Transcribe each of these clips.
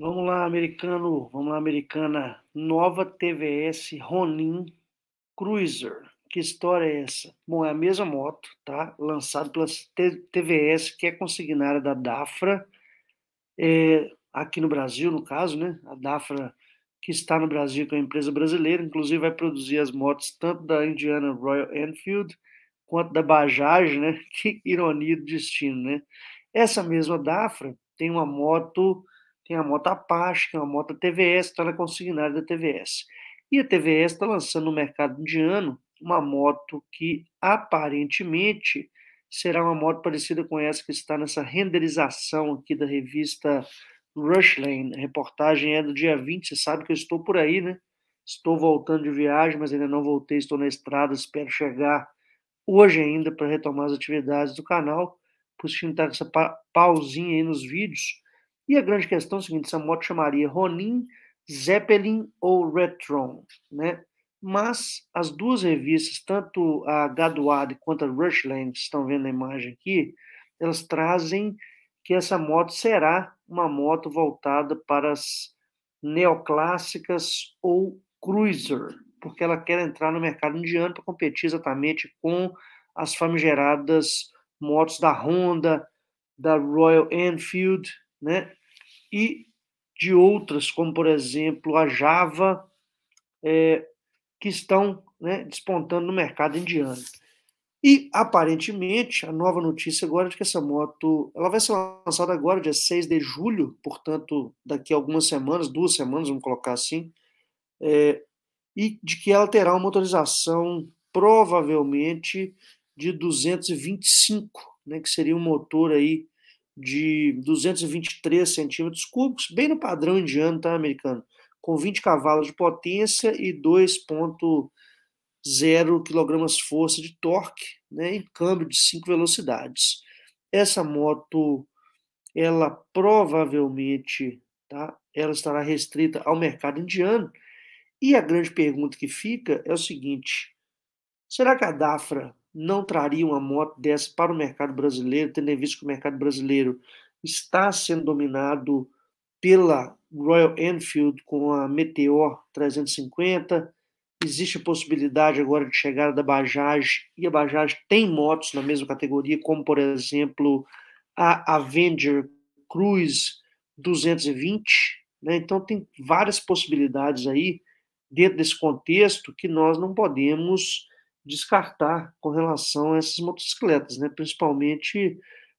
Vamos lá, americano, vamos lá, americana. Nova TVS Ronin Cruiser. Que história é essa? Bom, é a mesma moto, tá? Lançada pela TVS, que é consignária da Dafra, é, aqui no Brasil, no caso, né? A Dafra, que está no Brasil, que é uma empresa brasileira, inclusive vai produzir as motos tanto da Indiana Royal Enfield quanto da Bajaj, né? Que ironia do destino, né? Essa mesma Dafra tem uma moto tem a moto Apache, que é uma moto TVS, está na consignada da TVS. E a TVS está lançando no mercado indiano uma moto que aparentemente será uma moto parecida com essa que está nessa renderização aqui da revista Rushlane. A reportagem é do dia 20, você sabe que eu estou por aí, né? Estou voltando de viagem, mas ainda não voltei, estou na estrada, espero chegar hoje ainda para retomar as atividades do canal. Por isso que está essa pausinha aí nos vídeos, e a grande questão é a seguinte: essa moto chamaria Ronin, Zeppelin ou Retron, né? Mas as duas revistas, tanto a Gaduad quanto a Rushland, que estão vendo a imagem aqui, elas trazem que essa moto será uma moto voltada para as neoclássicas ou cruiser, porque ela quer entrar no mercado indiano para competir exatamente com as famigeradas motos da Honda, da Royal Enfield né? e de outras, como por exemplo a Java, é, que estão né, despontando no mercado indiano. E, aparentemente, a nova notícia agora é de que essa moto ela vai ser lançada agora, dia 6 de julho, portanto, daqui a algumas semanas, duas semanas, vamos colocar assim, é, e de que ela terá uma motorização provavelmente de 225, né, que seria um motor aí de 223 centímetros cúbicos, bem no padrão indiano, tá, americano? Com 20 cavalos de potência e 2,0 kg-força de torque, né, em câmbio de 5 velocidades. Essa moto, ela provavelmente, tá, ela estará restrita ao mercado indiano. E a grande pergunta que fica é o seguinte: será que a Dafra não traria uma moto dessa para o mercado brasileiro, tendo em vista que o mercado brasileiro está sendo dominado pela Royal Enfield com a Meteor 350. Existe a possibilidade agora de chegar da Bajaj, e a Bajaj tem motos na mesma categoria, como por exemplo a Avenger Cruise 220. Né? Então, tem várias possibilidades aí dentro desse contexto que nós não podemos descartar com relação a essas motocicletas, né? principalmente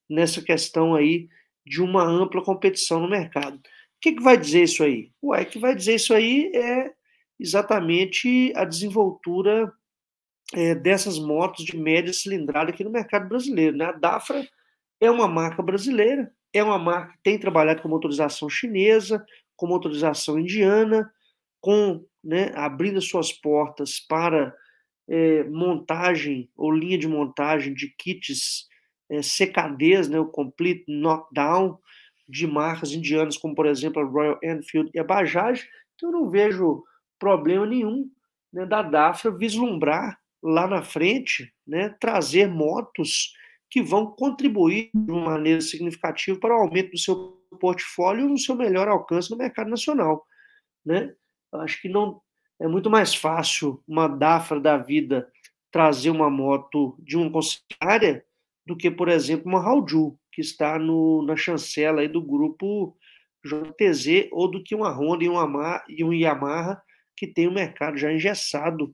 nessa questão aí de uma ampla competição no mercado. O que, que vai dizer isso aí? o que vai dizer isso aí é exatamente a desenvoltura é, dessas motos de média cilindrada aqui no mercado brasileiro. Né? A Dafra é uma marca brasileira, é uma marca que tem trabalhado com motorização chinesa, com motorização indiana, com né, abrindo suas portas para é, montagem ou linha de montagem de kits é, eh, CKDs, né, o Complete Knockdown, de marcas indianas, como por exemplo a Royal Enfield e a Bajaj. Então, eu não vejo problema nenhum né, da DAFRA vislumbrar lá na frente, né, trazer motos que vão contribuir de uma maneira significativa para o aumento do seu portfólio e no seu melhor alcance no mercado nacional. Né? Acho que não é muito mais fácil uma Dafra da vida trazer uma moto de uma concessionária do que, por exemplo, uma Halju, que está no, na chancela aí do grupo JTZ, ou do que uma Honda e, uma, e um Yamaha, que tem o um mercado já engessado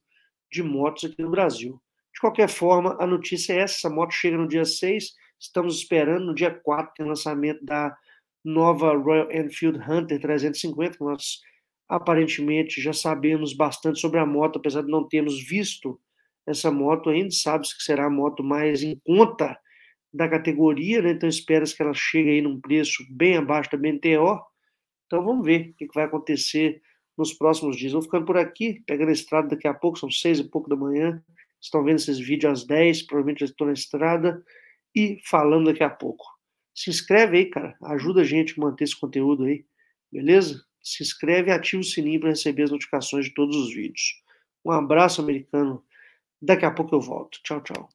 de motos aqui no Brasil. De qualquer forma, a notícia é essa: a moto chega no dia 6, estamos esperando, no dia 4 tem o lançamento da nova Royal Enfield Hunter 350, que nós aparentemente já sabemos bastante sobre a moto, apesar de não termos visto essa moto ainda, sabe-se que será a moto mais em conta da categoria, né? então esperas que ela chegue aí num preço bem abaixo da BNTO. Então vamos ver o que vai acontecer nos próximos dias. Vou ficando por aqui, pegando a estrada daqui a pouco, são seis e pouco da manhã. Estão vendo esses vídeos às dez, provavelmente já estou na estrada e falando daqui a pouco. Se inscreve aí, cara, ajuda a gente a manter esse conteúdo aí, beleza? se inscreve e ativa o sininho para receber as notificações de todos os vídeos. Um abraço americano. Daqui a pouco eu volto. Tchau, tchau.